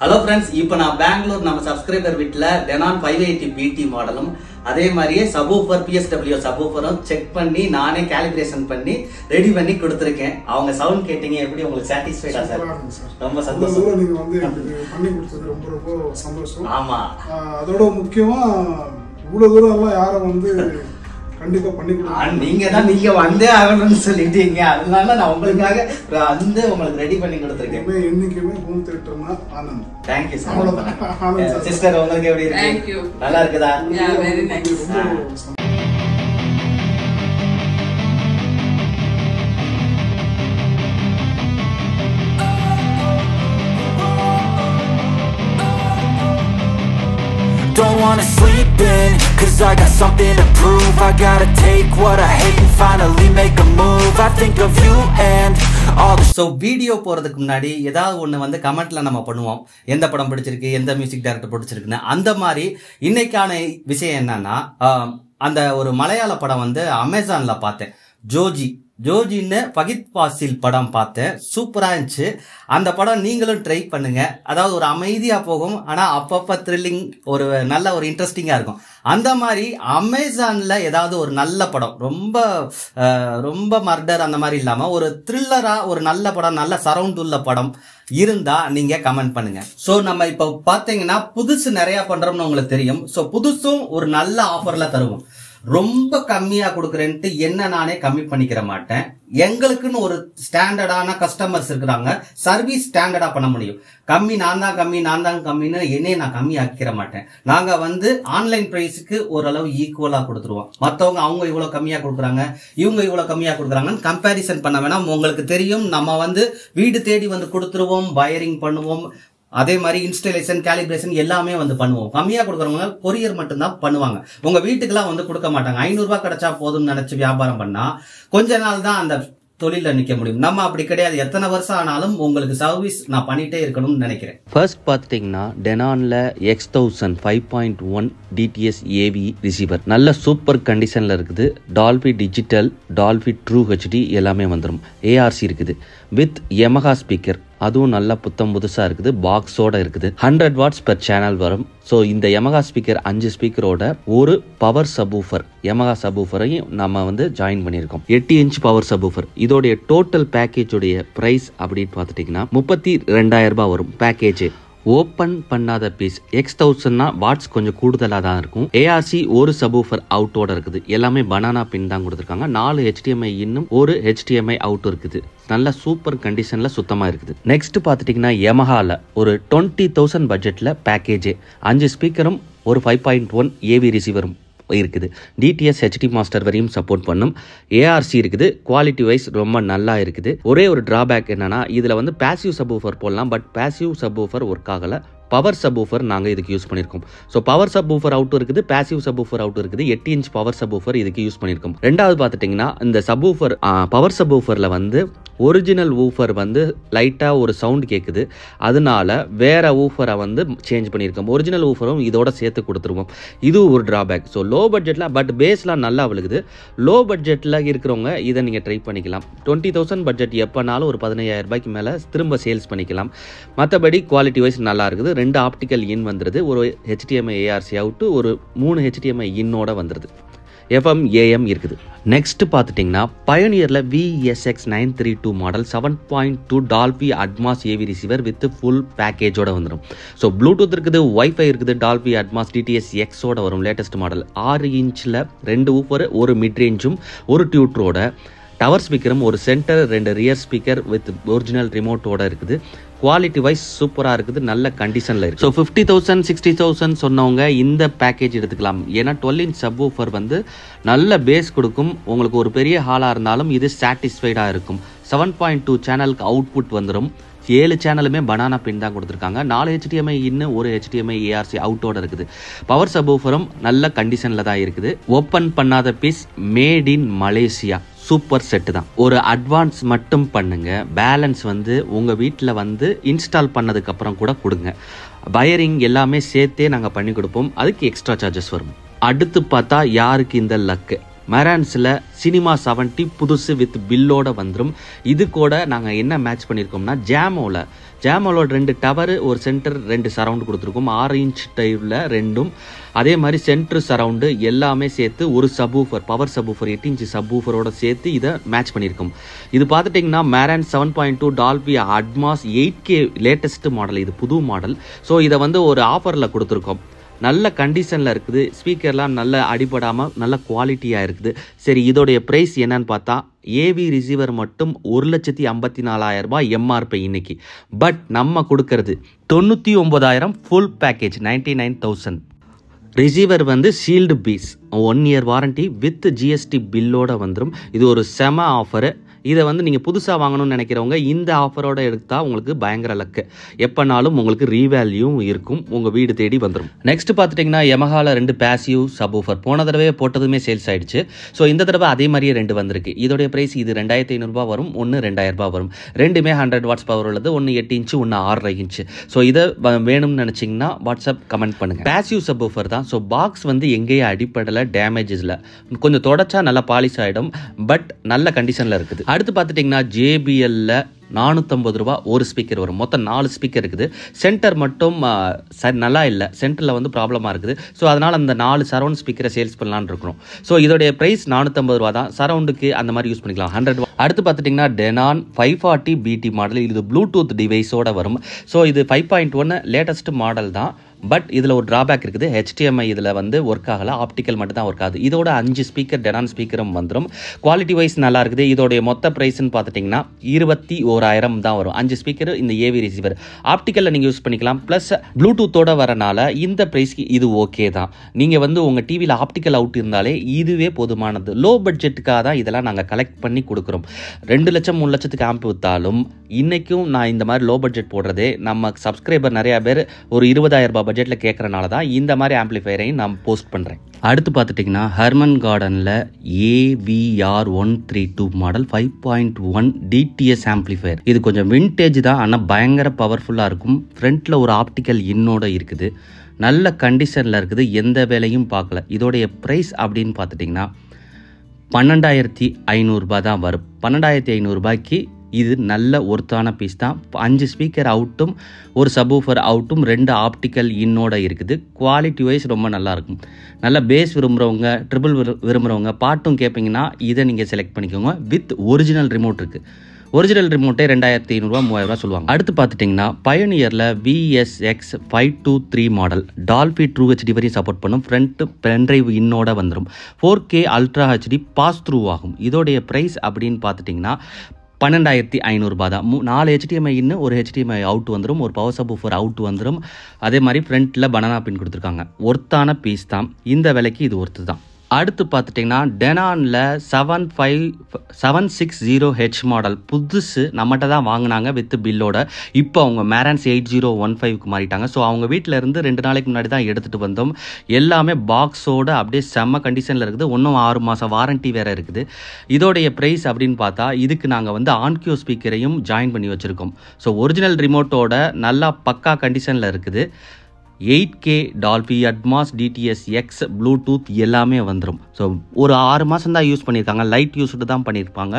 hello friends இப்போ நான் பெங்களூர் நம்ம சப்ஸ்கிரைபர் வீட்டில் டெனான் ஃபைவ் எயிட்டி பிடி மாடலும் அதே மாதிரியே சபூஃபர் பிஎஸ்டபிள்யூ சபூஃபரும் செக் பண்ணி நானே கேலிபிரேஷன் பண்ணி ரெடி பண்ணி கொடுத்துருக்கேன் அவங்க சவுண்ட் கேட்டீங்க எப்படி உங்களுக்கு சாட்டிஸ்ஃபைடா சார் ரொம்ப சந்தோஷம் வந்து பண்ணி கொடுத்தது ரொம்ப ரொம்ப சந்தோஷம் ஆமாம் அதோட முக்கியமாக இவ்வளோ தூரம் எல்லாம் யாரும் வந்து கண்டிப்பா பண்ணி கொடுக்கணும் நீங்க தான் நீங்க வந்தே ஆகணும்னு சொல்லிட்டீங்க அதனால நான் உங்களுக்காக வந்து உங்களுக்கு ரெடி பண்ணி கொடுத்துருக்கேன் என்னைக்குமே ஹோம் தியேட்டர்னா ஆனந்த் தேங்க்யூ சார் அவ்வளவுதான் சிஸ்டர் உங்களுக்கு எப்படி இருக்கு நல்லா இருக்குதா very nice Don't wanna sleep Cause I got something to prove I gotta take what I hate and finally make a move I think of you and so video போகிறதுக்கு முன்னாடி ஏதாவது ஒன்று வந்து கமெண்ட்டில் நம்ம பண்ணுவோம் எந்த படம் பிடிச்சிருக்கு எந்த மியூசிக் டேரக்டர் பிடிச்சிருக்குன்னு அந்த மாதிரி இன்னைக்கான விஷயம் என்னன்னா அந்த ஒரு மலையாள படம் வந்து அமேசானில் பார்த்தேன் ஜோஜி ஜோஜின்னு ஃபகித் பாசில் படம் பார்த்தேன் சூப்பராக இருந்துச்சு அந்த படம் நீங்களும் ட்ரை பண்ணுங்கள் அதாவது ஒரு அமைதியாக போகும் ஆனால் அப்பப்போ த்ரில்லிங் ஒரு நல்ல ஒரு இன்ட்ரெஸ்டிங்காக இருக்கும் அந்த மாதிரி அமேசானில் ஏதாவது ஒரு நல்ல படம் ரொம்ப ரொம்ப மர்டர் அந்த மாதிரி இல்லாமல் ஒரு த்ரில்லராக ஒரு நல்ல படம் நல்ல சரவுண்ட் உள்ள படம் இருந்தால் நீங்கள் கமெண்ட் பண்ணுங்கள் ஸோ நம்ம இப்போ பார்த்தீங்கன்னா புதுசு நிறையா பண்ணுறோம்னு உங்களுக்கு தெரியும் ஸோ புதுசும் ஒரு நல்ல ஆஃபரில் தருவோம் ரொம்ப கம்மியாக கொடுக்குறேன்ட்டு என்ன நானே கம்மி பண்ணிக்கிற மாட்டேன் எங்களுக்குன்னு ஒரு ஸ்டாண்டர்டான கஸ்டமர்ஸ் இருக்கிறாங்க சர்வீஸ் ஸ்டாண்டர்டாக பண்ண முடியும் கம்மி நான் தான் கம்மி நான் தான் கம்மின்னு என்னையே நான் கம்மி ஆக்கிக்கிற மாட்டேன் நாங்கள் வந்து ஆன்லைன் ப்ரைஸுக்கு ஓரளவு ஈக்குவலாக கொடுத்துருவோம் மற்றவங்க அவங்க இவ்வளோ கம்மியாக கொடுக்குறாங்க இவங்க இவ்வளோ கம்மியாக கொடுக்குறாங்கன்னு கம்பேரிசன் பண்ண வேணாம் உங்களுக்கு தெரியும் நம்ம வந்து வீடு தேடி வந்து கொடுத்துருவோம் வயரிங் பண்ணுவோம் அதே மாதிரி இன்ஸ்டலேஷன் கேலிபிரேஷன் எல்லாமே வந்து பண்ணுவோம் கம்மியாக கொடுக்குறவங்க கொரியர் மட்டும்தான் பண்ணுவாங்க உங்கள் வீட்டுக்கெல்லாம் வந்து கொடுக்க மாட்டாங்க ஐநூறுரூவா கிடைச்சா போதும்னு நினச்சி வியாபாரம் பண்ணால் கொஞ்ச நாள் தான் அந்த தொழில நிக்க முடியும் நம்ம அப்படி கிடையாது எத்தனை வருஷம் ஆனாலும் உங்களுக்கு சர்வீஸ் நான் பண்ணிட்டே இருக்கணும்னு நினைக்கிறேன் ஃபர்ஸ்ட் பார்த்தீங்கன்னா டெனான்ல X thousand five point one DTS AV receiver நல்ல சூப்பர் கண்டிஷன்ல இருக்குது Dolby digital Dolby true HD எல்லாமே வந்துடும் ஏஆர்சி இருக்குது வித் எமகா ஸ்பீக்கர் அதுவும் நல்லா புத்தம் புதுசாக இருக்குது பாக்ஸோட இருக்குது ஹண்ட்ரட் வாட்ஸ் பெர் சேனல் வரும் ஸோ இந்த யமகா ஸ்பீக்கர் அஞ்சு ஸ்பீக்கரோட ஒரு பவர் சபூஃபர் யமகா சபூஃபரையும் நம்ம வந்து ஜாயின் பண்ணியிருக்கோம் எட்டு இன்ச் பவர் சபூஃபர் இதோடைய டோட்டல் பேக்கேஜுடைய ப்ரைஸ் அப்படின்னு பார்த்துட்டிங்கன்னா முப்பத்தி ரெண்டாயிரம் ரூபாய் வரும் பேக்கேஜ் ஓப்பன் பண்ணாத பீஸ் எக்ஸ் தௌசண்ட்னா வாட்ஸ் கொஞ்சம் கூடுதலாக தான் இருக்கும் ஏஆர்சி ஒரு சபூஃபர் அவுட்டோட இருக்குது எல்லாமே பனானா பின் தான் கொடுத்துருக்காங்க நாலு ஹெச்டிஎம்ஐ இன்னும் ஒரு ஹெச்டிஎம்ஐ அவுட் இருக்குது நல்ல சூப்பர் கண்டிஷனில் சுத்தமாக இருக்குது நெக்ஸ்ட் பார்த்துட்டிங்கன்னா யமஹாவில் ஒரு டுவெண்ட்டி தௌசண்ட் பட்ஜெட்டில் பேக்கேஜே அஞ்சு ஸ்பீக்கரும் ஒரு ஃபைவ் பாயிண்ட் ஒன் ஏவி ரிசீவரும் இருக்குது டிடிஎஸ் ஹெச்டி மாஸ்டர் வரையும் சப்போர்ட் பண்ணும் ஏஆர்சி இருக்குது குவாலிட்டி வைஸ் ரொம்ப நல்லா இருக்குது ஒரே ஒரு டிராபேக் என்னன்னா இதில் வந்து பேசிவ் சப் ஊஃபர் போடலாம் பட் பேசிவ் சப்வூஃபர் ஒர்க் ஆகலை பவர் சப் ஊஃபர் நாங்கள் இதுக்கு யூஸ் பண்ணியிருக்கோம் ஸோ பவர் சப் ஊஃபர் அவுட்டும் இருக்குது பேசிவ் சப் ஊஃபர் அவுட் இருக்குது எட்டு இன்ச் பவர் சப் ஊஃபர் இதுக்கு யூஸ் பண்ணியிருக்கோம் ரெண்டாவது பார்த்துட்டிங்கன்னா இந்த சப் ஊஃபர் பவர் சப் ஊஃபரில் வந்து ஒரிஜினல் ஊஃபர் வந்து லைட்டாக ஒரு சவுண்ட் கேட்குது அதனால வேறு ஊஃபரை வந்து சேஞ்ச் பண்ணியிருக்கோம் ஒரிஜினல் ஊஃபரும் இதோட சேர்த்து கொடுத்துருவோம் இது ஒரு ட்ராபேக் ஸோ லோ பட்ஜெட்டில் பட் பேஸ்லாம் நல்லா விழுகுது லோ பட்ஜெட்டில் இருக்கிறவங்க இதை நீங்கள் ட்ரை பண்ணிக்கலாம் டுவெண்ட்டி தௌசண்ட் பட்ஜெட் எப்போனாலும் ஒரு பதினையாயிரம் ரூபாய்க்கு மேலே திரும்ப சேல்ஸ் பண்ணிக்கலாம் மற்றபடி குவாலிட்டி வைஸ் நல்லா இருக்குது ரெண்டு ஆப்டிக்கல் இன் வந்துடுது ஒரு ஹெச்டிஎம்ஐ ஏஆர்சி அவுட்டு ஒரு மூணு ஹெச்டிஎம்ஐ இன்னோட வந்துடுது எஃப்எம் ஏஎம் இருக்குது நெக்ஸ்ட் பார்த்துட்டிங்கன்னா பயனியரில் VSX nine three two model seven point two Dolby Atmos AV receiver with full பேக்கேஜோட வந்துடும் ஸோ ப்ளூடூத் இருக்குது ஒய்ஃபை இருக்குது டால்பி அட்மாஸ் டிடிஎஸ் எக்ஸோட வரும் லேட்டஸ்ட் மாடல் ஆறு இன்ச்சில் ரெண்டு ஊப்பர் ஒரு மிட் ரேஞ்சும் ஒரு டியூட்ரோட டவர் ஸ்பீக்கரும் ஒரு சென்டர் ரெண்டு ரியர் ஸ்பீக்கர் வித் ஒரிஜினல் ரிமோட்டோட இருக்குது குவாலிட்டி வைஸ் சூப்பராக இருக்குது நல்ல கண்டிஷனில் இருக்குது so fifty thousand sixty thousand சொன்னவங்க இந்த பேக்கேஜ் எடுத்துக்கலாம் ஏன்னா டுவெல் இன்ச் சப் ஊஃபர் வந்து நல்ல பேஸ் கொடுக்கும் உங்களுக்கு ஒரு பெரிய ஹாலாக இருந்தாலும் இது சாட்டிஸ்ஃபைடாக இருக்கும் செவன் பாயிண்ட் டூ சேனலுக்கு அவுட்புட் வந்துடும் ஏழு சேனலுமே பனானா பின் தான் கொடுத்துருக்காங்க நாலு ஹெச்டிஎம்ஐ இன்னும் ஒரு ஹெச்டிஎம்ஐ ஏஆர்சி அவுட்டோட இருக்குது பவர் சபூஃபரும் நல்ல கண்டிஷனில் தான் இருக்குது ஓப்பன் பண்ணாத piece made in Malaysia super set தான் ஒரு அட்வான்ஸ் மட்டும் பண்ணுங்க பேலன்ஸ் வந்து உங்கள் வீட்டில் வந்து இன்ஸ்டால் பண்ணதுக்கப்புறம் கூட கொடுங்க பயரிங் எல்லாமே சேர்த்தே நாங்கள் பண்ணி கொடுப்போம் அதுக்கு எக்ஸ்ட்ரா சார்ஜஸ் வரும் அடுத்து பார்த்தா யாருக்கு இந்த லக்கு மெரான்ஸில் சினிமா செவன்ட்டி புதுசு வித் பில்லோட வந்துடும் இது கூட நாங்கள் என்ன மேட்ச் பண்ணியிருக்கோம்னா ஜாமோவில் ஜாமோலோட ரெண்டு டவர் ஒரு சென்டர் ரெண்டு சரவுண்டு கொடுத்துருக்கோம் ஆறு இன்ச் டைவில் ரெண்டும் அதே மாதிரி சென்ட்ரு சரவுண்டு எல்லாமே சேர்த்து ஒரு சபூஃபர் பவர் சபூஃபர் எட்டு இன்ச் சபூஃபரோட சேர்த்து இதை மேட்ச் பண்ணியிருக்கோம் இது பார்த்துட்டிங்கன்னா Marantz seven point two Dolby Atmos eight K latest model இது புது மாடல் ஸோ இதை வந்து ஒரு ஆஃபரில் கொடுத்துருக்கோம் நல்ல கண்டிஷனில் இருக்குது ஸ்பீக்கர்லாம் நல்ல அடிபடாமல் நல்ல குவாலிட்டியாக இருக்குது சரி இதோடைய ப்ரைஸ் என்னன்னு பார்த்தா ஏவி ரிசீவர் மட்டும் ஒரு லட்சத்தி ஐம்பத்தி நாலாயிரம் ரூபாய் எம்ஆர்பி இன்னைக்கு பட் நம்ம கொடுக்கறது தொண்ணூற்றி ஒம்பதாயிரம் full package ninety nine thousand receiver வந்து sealed piece one year warranty with GST பில்லோட வந்துடும் இது ஒரு செம ஆஃபரு இதை வந்து நீங்கள் புதுசாக வாங்கணும்னு நினைக்கிறவங்க இந்த ஆஃபரோட எடுத்தால் உங்களுக்கு பயங்கர லக்கு எப்போனாலும் உங்களுக்கு ரீவேல்யூவும் இருக்கும் உங்கள் வீடு தேடி வந்துடும் நெக்ஸ்ட் பார்த்துட்டிங்கன்னா எமஹாவில் ரெண்டு பேசிவ் சப்வூஃபர் போன தடவை போட்டதுமே சேல்ஸ் ஆகிடுச்சு ஸோ இந்த தடவை அதே மாதிரியே ரெண்டு வந்திருக்கு இதோடைய ப்ரைஸ் இது ரெண்டாயிரத்தி ஐநூறுரூபா வரும் ஒன்று ரெண்டாயிரரூபா வரும் ரெண்டுமே ஹண்ட்ரட் வாட்ஸ் பவர் உள்ளது ஒன்று எட்டு இன்ச்சு ஒன்று ஆறரை இன்ச்சு ஸோ இதை வேணும்னு நினச்சிங்கன்னா வாட்ஸ்அப் கமெண்ட் பண்ணுங்கள் பேசிவ் சப்வூஃபர் தான் ஸோ பாக்ஸ் வந்து எங்கேயும் அடிப்படலை டேமேஜஸில் கொஞ்சம் தொடச்சா நல்லா பாலிஷ் ஆகிடும் பட் நல்ல கண்டிஷனில் இருக்குது அடுத்து பார்த்துட்டிங்கன்னா ஜேபிஎல்லில் நானூற்றம்பது ரூபா ஒரு ஸ்பீக்கர் வரும் மொத்தம் நாலு ஸ்பீக்கர் இருக்குது சென்டர் மட்டும் சரி நல்லா இல்லை சென்டரில் வந்து ப்ராப்ளமாக இருக்குது ஸோ அதனால் அந்த நாலு சரௌண்ட் ஸ்பீக்கரை சேல்ஸ் பண்ணலான்னு இருக்கிறோம் ஸோ இதோடைய ப்ரைஸ் நானூற்றம்பது ரூபா தான் சரௌண்டுக்கு அந்த மாதிரி யூஸ் பண்ணிக்கலாம் ஹண்ட்ரட் அடுத்து பார்த்துட்டிங்கன்னா Denon five forty BT model இது ப்ளூடூத் டிவைஸோடு வரும் ஸோ இது ஃபைவ் பாயிண்ட் ஒன்று லேட்டஸ்ட் மாடல் தான் பட் இதில் ஒரு ட்ராபேக் இருக்குது ஹெச்டிஎம்ஐ இதில் வந்து ஒர்க் ஆகலை ஆப்டிக்கல் மட்டும் தான் ஒர்க் ஆகுது இதோட அஞ்சு ஸ்பீக்கர் டெனான் ஸ்பீக்கரும் வந்துடும் குவாலிட்டி வைஸ் நல்லா இருக்குது இதோடைய மொத்த ப்ரைஸ்ன்னு பார்த்துட்டிங்கன்னா இருபத்தி ஓராயிரம் தான் வரும் அஞ்சு ஸ்பீக்கர் இந்த ஏவி ரிசீவர் ஆப்டிக்கலில் நீங்கள் யூஸ் பண்ணிக்கலாம் ப்ளஸ் ப்ளூடூத்தோட வரனால இந்த ப்ரைஸ்க்கு இது ஓகே தான் நீங்கள் வந்து உங்கள் டிவியில் ஆப்டிக்கல் அவுட் இருந்தாலே இதுவே போதுமானது லோ பட்ஜெட்டுக்காக தான் இதெல்லாம் நாங்கள் கலெக்ட் பண்ணி கொடுக்குறோம் ரெண்டு லட்சம் மூணு லட்சத்துக்கு ஆம்பு விற்றாலும் இன்றைக்கும் நான் இந்த மாதிரி லோ பட்ஜெட் போடுறதே நம்ம சப்ஸ்கிரைபர் நிறையா பேர் ஒரு இருபதாயிரம் ரூபாய் பட்ஜெட்டில் கேட்குறனால தான் இந்த மாதிரி ஆம்பிளிஃபையரையும் நான் போஸ்ட் பண்ணுறேன் அடுத்து பார்த்துட்டிங்கன்னா ஹர்மன் கார்டனில் AVR one three two model five point one DTS amplifier இது கொஞ்சம் வின்டேஜ் தான் ஆனால் பயங்கர பவர்ஃபுல்லாக இருக்கும் ஃப்ரண்ட்டில் ஒரு ஆப்டிக்கல் இன்னோட இருக்குது நல்ல கண்டிஷனில் இருக்குது எந்த வேலையும் பார்க்கல இதோடைய ப்ரைஸ் அப்படின்னு பார்த்துட்டிங்கன்னா பன்னெண்டாயிரத்தி ஐநூறுரூபா தான் வரும் பன்னெண்டாயிரத்தி ஐநூறுரூபாய்க்கு இது நல்ல ஒர்த்தான பீஸ் தான் அஞ்சு ஸ்பீக்கர் அவுட்டும் ஒரு சபூஃபர் அவுட்டும் ரெண்டு ஆப்டிக்கல் இன்னோட இருக்குது குவாலிட்டி வைஸ் ரொம்ப நல்லாயிருக்கும் நல்ல பேஸ் விரும்புகிறவங்க ட்ரிபிள் விரும்புகிறவங்க பாட்டும் கேட்பீங்கன்னா இதை நீங்கள் செலக்ட் பண்ணிக்கோங்க வித் ஒரிஜினல் ரிமோட் இருக்குது ஒரிஜினல் ரிமோட்டே ரெண்டாயிரத்தி ஐநூறுரூவா மூவாயிரரூவா சொல்லுவாங்க அடுத்து பார்த்துட்டிங்கன்னா பயனியரில் VSX five two three model Dolby true HD வரையும் சப்போர்ட் பண்ணும் ஃப்ரண்ட் பென்ட்ரைவ் இன்னோட வந்துடும் four K ultra HD pass through ஆகும் இதோடைய ப்ரைஸ் அப்படின்னு பார்த்துட்டிங்கன்னா பன்னெண்டாயிரத்தி ஐநூறுரூபா தான் மூ நாலு ஹெச்டிஎம்ஐ இன்னும் ஒரு ஹெச்டிஎம்ஐ அவுட் வந்துடும் ஒரு பவர் சப் ஃபோர் அவுட் வந்துடும் அதே மாதிரி ஃப்ரண்ட்டில் பனானா பின் கொடுத்துருக்காங்க ஒர்த்தான பீஸ் தான் இந்த விலைக்கு இது ஒர்த்து தான் அடுத்து பார்த்துட்டிங்கன்னா டெனானில் seven five seven six zero H model புதுசு நம்மகிட்ட தான் வாங்கினாங்க வித் பில்லோட இப்போ அவங்க மேரன்ஸ் எயிட் ஜீரோ ஒன் ஃபைவ்க்கு மாறிட்டாங்க ஸோ அவங்க வீட்டில் இருந்து ரெண்டு நாளைக்கு முன்னாடி தான் எடுத்துகிட்டு வந்தோம் எல்லாமே பாக்ஸோடு அப்படியே செம்ம கண்டிஷனில் இருக்குது இன்னும் ஆறு மாதம் வாரண்ட்டி வேறு இருக்குது இதோடைய ப்ரைஸ் அப்படின்னு பார்த்தா இதுக்கு நாங்கள் வந்து ஆன்கியோ ஸ்பீக்கரையும் ஜாயின் பண்ணி வச்சுருக்கோம் ஸோ ஒரிஜினல் ரிமோட்டோட நல்லா பக்கா கண்டிஷனில் இருக்குது eight K Dolby Atmos DTS X Bluetooth எல்லாமே வந்துடும் ஸோ ஒரு ஆறு மாதம் தான் யூஸ் பண்ணியிருக்காங்க லைட் யூஸ்டு தான் பண்ணியிருப்பாங்க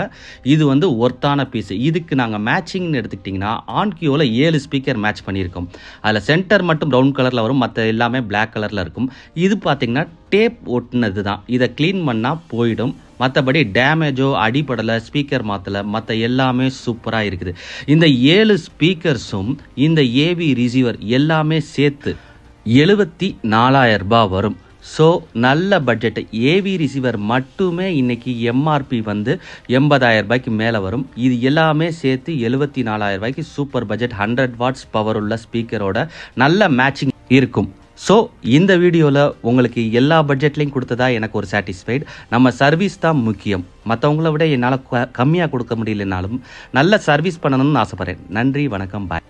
இது வந்து ஒர்த்தான பீஸ் இதுக்கு நாங்கள் மேட்சிங்னு எடுத்துக்கிட்டிங்கன்னா ஆன்கியோவில் ஏழு ஸ்பீக்கர் மேட்ச் பண்ணியிருக்கோம் அதில் சென்டர் மட்டும் ப்ரௌன் கலரில் வரும் மற்ற எல்லாமே பிளாக் கலரில் இருக்கும் இது பார்த்திங்கன்னா டேப் ஒட்டினது தான் இதை க்ளீன் பண்ணால் போயிடும் மற்றபடி டேமேஜோ அடிப்படலை ஸ்பீக்கர் மாற்றலை மற்ற எல்லாமே சூப்பராக இருக்குது இந்த ஏழு ஸ்பீக்கர்ஸும் இந்த ஏவி ரிசீவர் எல்லாமே சேர்த்து எழுபத்தி நாலாயிரம் ரூபாய் வரும் ஸோ நல்ல பட்ஜெட்டு ஏவி ரிசீவர் மட்டுமே இன்றைக்கி எம்ஆர்பி வந்து எண்பதாயிரம் ரூபாய்க்கு மேலே வரும் இது எல்லாமே சேர்த்து எழுபத்தி நாலாயிரம் ரூபாய்க்கு super budget hundred watts power உள்ள ஸ்பீக்கரோட நல்ல மேட்சிங் இருக்கும் ஸோ இந்த வீடியோவில் உங்களுக்கு எல்லா பட்ஜெட்லையும் கொடுத்ததா எனக்கு ஒரு சாட்டிஸ்ஃபைடு நம்ம சர்வீஸ் தான் முக்கியம் மற்றவங்கள விட என்னால் க கம்மியாக கொடுக்க முடியலனாலும் நல்ல சர்வீஸ் பண்ணணும்னு ஆசைப்பட்றேன் நன்றி வணக்கம் பாய்